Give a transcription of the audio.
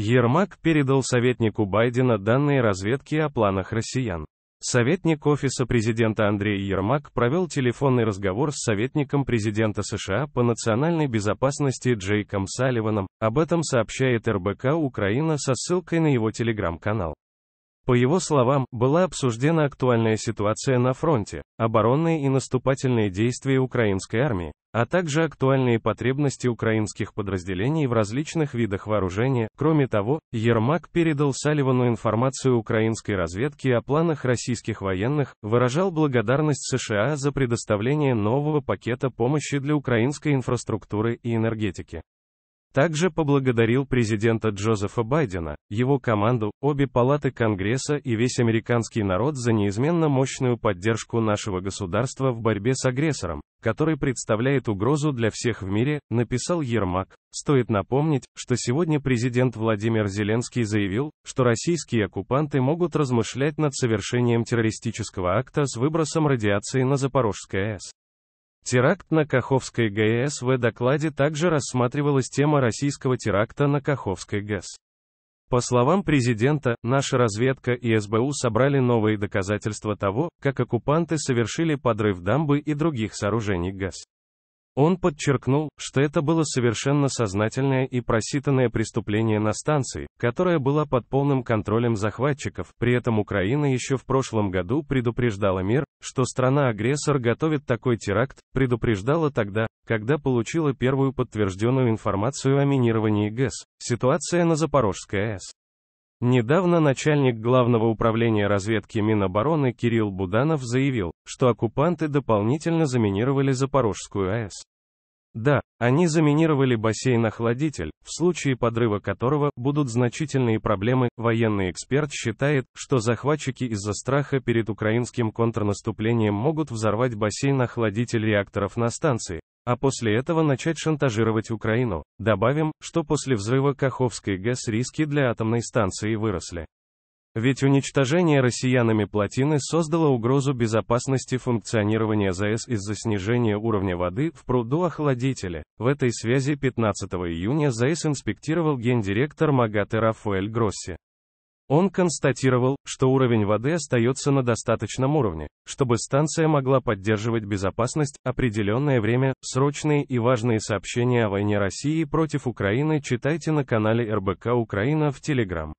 Ермак передал советнику Байдена данные разведки о планах россиян. Советник Офиса президента Андрей Ермак провел телефонный разговор с советником президента США по национальной безопасности Джейком Салливаном, об этом сообщает РБК Украина со ссылкой на его телеграм-канал. По его словам, была обсуждена актуальная ситуация на фронте, оборонные и наступательные действия украинской армии, а также актуальные потребности украинских подразделений в различных видах вооружения. Кроме того, Ермак передал Салливану информацию украинской разведки о планах российских военных, выражал благодарность США за предоставление нового пакета помощи для украинской инфраструктуры и энергетики. Также поблагодарил президента Джозефа Байдена, его команду, обе палаты Конгресса и весь американский народ за неизменно мощную поддержку нашего государства в борьбе с агрессором, который представляет угрозу для всех в мире, написал Ермак. Стоит напомнить, что сегодня президент Владимир Зеленский заявил, что российские оккупанты могут размышлять над совершением террористического акта с выбросом радиации на Запорожское С. Теракт на Каховской ГЭС в докладе также рассматривалась тема российского теракта на Каховской ГЭС. По словам президента, наша разведка и СБУ собрали новые доказательства того, как оккупанты совершили подрыв дамбы и других сооружений ГЭС. Он подчеркнул, что это было совершенно сознательное и просчитанное преступление на станции, которая была под полным контролем захватчиков, при этом Украина еще в прошлом году предупреждала мир, что страна-агрессор готовит такой теракт, предупреждала тогда, когда получила первую подтвержденную информацию о минировании ГЭС. Ситуация на Запорожской АЭС. Недавно начальник Главного управления разведки Минобороны Кирилл Буданов заявил, что оккупанты дополнительно заминировали Запорожскую АЭС. Да, они заминировали бассейн-охладитель, в случае подрыва которого будут значительные проблемы. Военный эксперт считает, что захватчики из-за страха перед украинским контрнаступлением могут взорвать бассейн-охладитель реакторов на станции, а после этого начать шантажировать Украину. Добавим, что после взрыва Каховской ГЭС риски для атомной станции выросли. Ведь уничтожение россиянами плотины создало угрозу безопасности функционирования ЗАЭС из-за снижения уровня воды в пруду охладителя. В этой связи 15 июня ЗАЭС инспектировал гендиректор МАГАТЭ Рафаэль Гросси. Он констатировал, что уровень воды остается на достаточном уровне, чтобы станция могла поддерживать безопасность, определенное время, срочные и важные сообщения о войне России против Украины читайте на канале РБК Украина в Телеграм.